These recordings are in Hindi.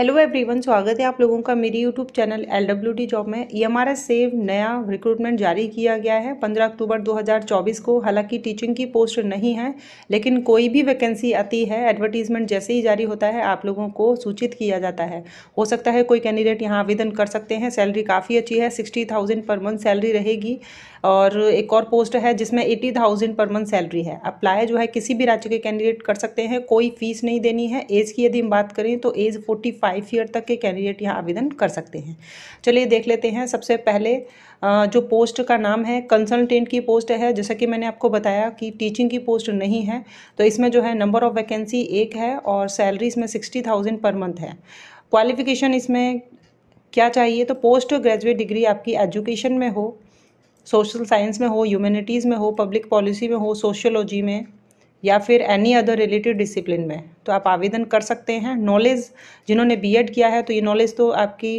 हेलो एवरीवन स्वागत है आप लोगों का मेरी YouTube channel L W D job में ये हमारा सेव नया रिक्रूटमेंट जारी किया गया है 15 अक्टूबर 2024 को हालांकि टीचिंग की पोस्ट नहीं है लेकिन कोई भी वैकेंसी आती है एडवर्टीजमेंट जैसे ही जारी होता है आप लोगों को सूचित किया जाता है हो सकता है कोई कैंडिडेट यहाँ आवेदन कर सकते हैं सैलरी काफ़ी अच्छी है सिक्सटी पर मंथ सैलरी रहेगी और एक और पोस्ट है जिसमें एटी पर मंथ सैलरी है अप्लाई जो है किसी भी राज्य के कैंडिडेट कर सकते हैं कोई फीस नहीं देनी है एज की यदि हम बात करें तो एज फोर्टी फाइव ईयर तक के कैंडिडेट यहाँ आवेदन कर सकते हैं चलिए देख लेते हैं सबसे पहले जो पोस्ट का नाम है कंसल्टेंट की पोस्ट है जैसा कि मैंने आपको बताया कि टीचिंग की पोस्ट नहीं है तो इसमें जो है नंबर ऑफ़ वैकेंसी एक है और सैलरी इसमें सिक्सटी थाउजेंड पर मंथ है क्वालिफिकेशन इसमें क्या चाहिए तो पोस्ट ग्रेजुएट डिग्री आपकी एजुकेशन में हो सोशल साइंस में हो ह्यूमैनिटीज़ में हो पब्लिक पॉलिसी में हो सोशियोलॉजी में या फिर एनी अदर रिलेटेड डिसिप्लिन में तो आप आवेदन कर सकते हैं नॉलेज जिन्होंने बीएड किया है तो ये नॉलेज तो आपकी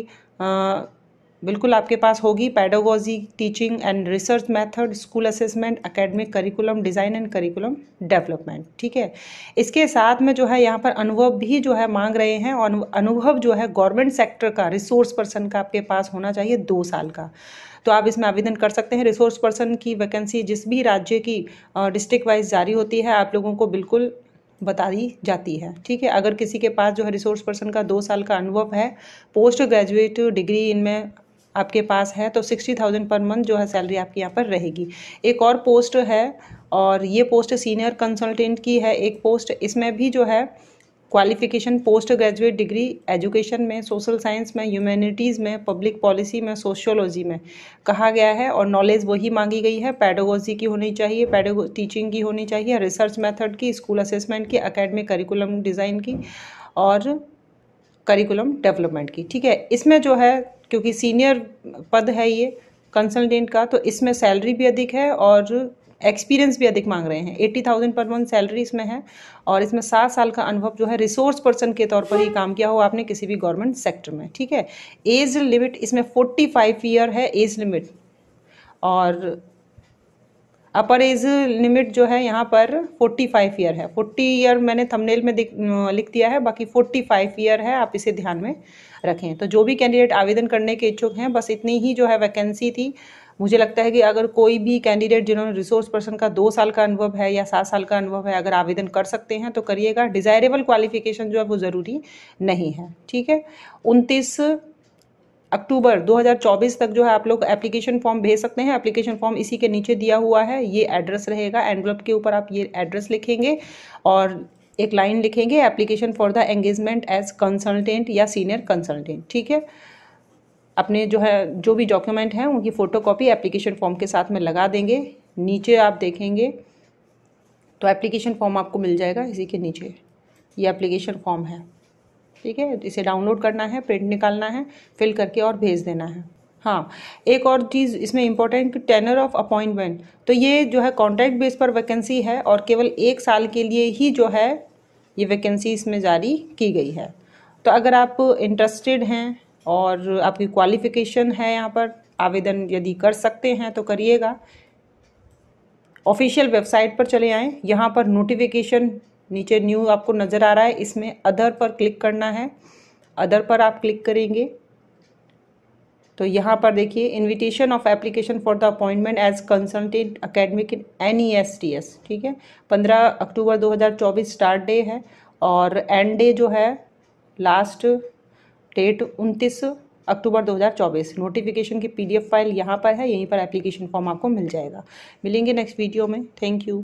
बिल्कुल आपके पास होगी pedagogy teaching and research method school assessment academic curriculum design and curriculum development ठीक है इसके साथ में जो है यहाँ पर अनुभव भी जो है मांग रहे हैं और अनुभव जो है गवर्नमेंट सेक्टर का रिसोर्स पर्सन का आपके पास होना चाहिए दो साल का तो आप इसमें आवेदन कर सकते हैं रिसोर्स पर्सन की वैकेंसी जिस भी राज्य की डिस्ट्रिक्ट वाइज जारी होती है आप लोगों को बिल्कुल बता दी जाती है ठीक है अगर किसी के पास जो है रिसोर्स पर्सन का दो साल का अनुभव है पोस्ट ग्रेजुएट डिग्री इनमें आपके पास है तो सिक्सटी थाउजेंड पर मंथ जो है सैलरी आपकी यहाँ पर रहेगी एक और पोस्ट है और ये पोस्ट सीनियर कंसल्टेंट की है एक पोस्ट इसमें भी जो है qualification post graduate degree education में सोशल साइंस में ह्यूमैनिटीज़ में पब्लिक पॉलिसी में सोशियोलॉजी में कहा गया है और नॉलेज वही मांगी गई है पैडोगोजी की होनी चाहिए पैडो टीचिंग की होनी चाहिए रिसर्च मेथड की स्कूल असेसमेंट की अकेडमिक करिकुलम डिज़ाइन की और करिकुलम डेवलपमेंट की ठीक है इसमें जो है क्योंकि सीनियर पद है ये कंसल्टेंट का तो इसमें सैलरी भी अधिक है और एक्सपीरियंस भी अधिक मांग रहे हैं eighty thousand per month salary इसमें है और इसमें सात साल का अनुभव जो है रिसोर्स पर्सन के तौर पर ही काम किया हो आपने किसी भी गवर्नमेंट सेक्टर में ठीक है एज लिमिट इसमें फोर्टी फाइव ईयर है एज लिमिट और अपर एज लिमिट जो है यहाँ पर 45 ईयर है 40 ईयर मैंने थंबनेल में लिख दिया है बाकी 45 ईयर है आप इसे ध्यान में रखें तो जो भी कैंडिडेट आवेदन करने के इच्छुक हैं बस इतनी ही जो है वैकेंसी थी मुझे लगता है कि अगर कोई भी कैंडिडेट जिन्होंने रिसोर्स पर्सन का दो साल का अनुभव है या सात साल का अनुभव है अगर आवेदन कर सकते हैं तो करिएगा डिज़ायरेबल क्वालिफिकेशन जो है वो ज़रूरी नहीं है ठीक है उनतीस अक्टूबर 2024 तक जो है आप लोग एप्लीकेशन फॉर्म भेज सकते हैं एप्लीकेशन फॉर्म इसी के नीचे दिया हुआ है ये एड्रेस रहेगा एनवलप के ऊपर आप ये एड्रेस लिखेंगे और एक लाइन लिखेंगे application for the engagement as consultant या सीनियर कंसल्टेंट ठीक है अपने जो है जो भी डॉक्यूमेंट हैं उनकी फ़ोटोकॉपी एप्लीकेशन फॉर्म के साथ में लगा देंगे नीचे आप देखेंगे तो एप्लीकेशन फॉर्म आपको मिल जाएगा इसी के नीचे ये एप्लीकेशन फॉर्म है ठीक है इसे डाउनलोड करना है प्रिंट निकालना है फिल करके और भेज देना है हाँ एक और चीज़ इसमें इम्पोर्टेंट टेनर ऑफ अपॉइंटमेंट तो ये जो है कॉन्ट्रैक्ट बेस पर वैकेंसी है और केवल एक साल के लिए ही जो है ये वैकेंसी इसमें जारी की गई है तो अगर आप इंटरेस्टेड हैं और आपकी क्वालिफिकेशन है यहाँ पर आवेदन यदि कर सकते हैं तो करिएगा ऑफिशियल वेबसाइट पर चले आएँ यहाँ पर नोटिफिकेशन नीचे न्यू आपको नज़र आ रहा है इसमें अदर पर क्लिक करना है अदर पर आप क्लिक करेंगे तो यहाँ पर देखिए invitation of application for the appointment as consultant academic in N E S T S ठीक है पंद्रह अक्टूबर दो हज़ार चौबीस स्टार्ट डे है और एंड डे जो है लास्ट डेट उनतीस अक्टूबर 2024 नोटिफिकेशन की पीडीएफ फाइल यहाँ पर है यहीं पर एप्लीकेशन फॉर्म आपको मिल जाएगा मिलेंगे नेक्स्ट वीडियो में थैंक यू